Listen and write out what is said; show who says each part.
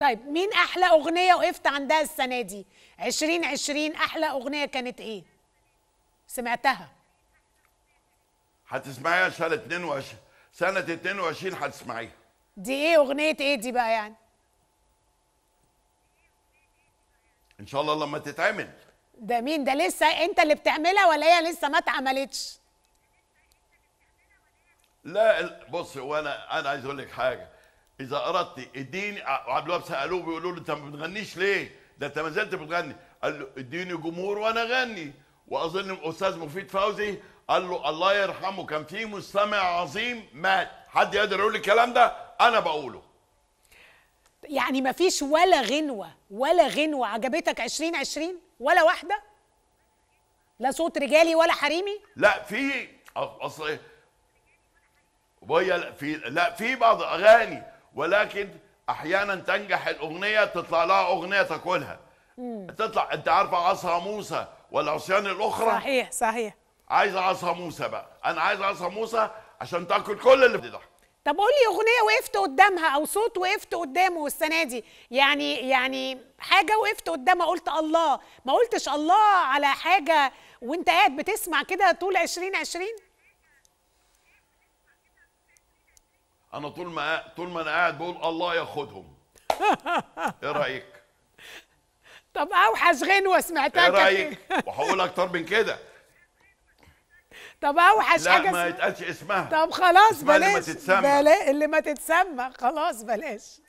Speaker 1: طيب مين احلى اغنيه وقفت عندها السنه دي 2020 احلى اغنيه كانت ايه سمعتها
Speaker 2: هتسمعيها سنه 22 سنه 22 هتسمعيها
Speaker 1: دي ايه اغنيه ايه دي بقى يعني
Speaker 2: ان شاء الله لما تتعمل
Speaker 1: ده مين ده لسه انت اللي بتعملها ولا هي لسه ما اتعملتش
Speaker 2: لا بص وانا انا عايز اقول لك حاجه اذا اردت اديني عبد الوهاب سالوه بيقولوا له انت ما بتغنيش ليه؟ ده انت ما زلت بتغني قال له اديني جمهور وانا اغني واظن استاذ مفيد فوزي قال له الله يرحمه كان في مستمع عظيم مات حد يقدر يقول الكلام ده انا بقوله
Speaker 1: يعني ما فيش ولا غنوه ولا غنوه عجبتك 2020 ولا واحده لا صوت رجالي ولا حريمي
Speaker 2: لا في اصل إيه؟ وهي في لا في بعض اغاني ولكن احيانا تنجح الاغنيه تطلع لها اغنيه تاكلها تطلع انت عارفه عصا موسى والعصيان الاخرى صحيح صحيح عايز عصا موسى بقى انا عايز عصا موسى عشان تاكل كل اللي بدي
Speaker 1: طب قول لي اغنيه وقفت قدامها او صوت وقفت قدامه السنه دي يعني يعني حاجه وقفت قدامها قلت الله ما قلتش الله على حاجه وانت قاعد بتسمع كده طول 2020
Speaker 2: انا طول ما طول ما انا قاعد بقول الله ياخدهم ايه رايك
Speaker 1: طب اوحش غنوه سمعتها ايه رايك
Speaker 2: وهقول اكتر من كده
Speaker 1: طب اوحش لا حاجه لا ما
Speaker 2: يتقالش اسمها طب خلاص بلاش اللي ما تتسمى بلا...
Speaker 1: اللي ما تتسمى خلاص بلاش